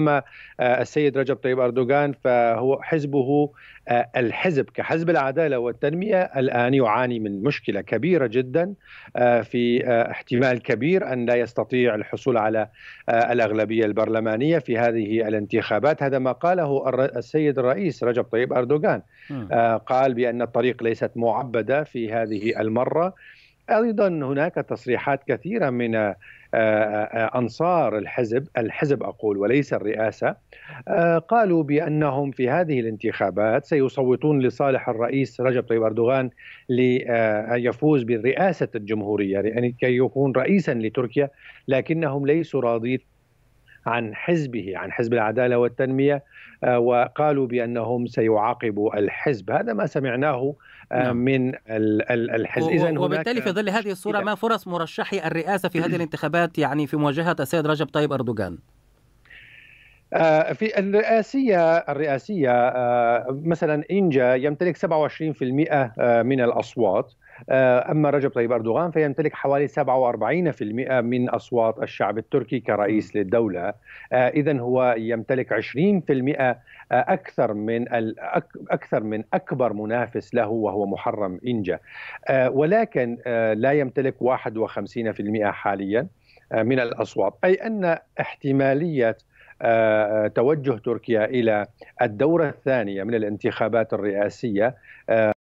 اما آه، السيد رجب طيب اردوغان فهو حزبه آه، الحزب كحزب العداله والتنميه الان يعاني من مشكله كبيره جدا آه، في احتمال كبير ان لا يستطيع الحصول على الاغلبيه البرلمانيه في هذه الانتخابات هذا ما قاله السيد الرئيس رجب طيب اردوغان قال بان الطريق ليست معبده في هذه المره ايضا هناك تصريحات كثيره من آه، آه، آه، انصار الحزب الحزب اقول وليس الرئاسه قالوا بانهم في هذه الانتخابات سيصوتون لصالح الرئيس رجب طيب اردوغان ليفوز برئاسه الجمهوريه يعني كي يكون رئيسا لتركيا لكنهم ليسوا راضين عن حزبه عن حزب العداله والتنميه آه، وقالوا بانهم سيعاقبوا الحزب هذا ما سمعناه آه، نعم. من الحزب اذا وبالتالي في ظل هذه الصوره ما فرص مرشحي الرئاسه في هذه الانتخابات يعني في مواجهه السيد رجب طيب اردوغان آه، في الرئاسية الرئاسية آه، مثلا إنجا يمتلك 27% آه، من الأصوات أما رجب طيب أردوغان فيمتلك حوالي 47% من أصوات الشعب التركي كرئيس للدولة إذا هو يمتلك 20% أكثر من أكثر من أكبر منافس له وهو محرم إنجا ولكن لا يمتلك 51% حاليا من الأصوات أي أن احتمالية آه، آه، توجه تركيا الى الدوره الثانيه من الانتخابات الرئاسيه آه،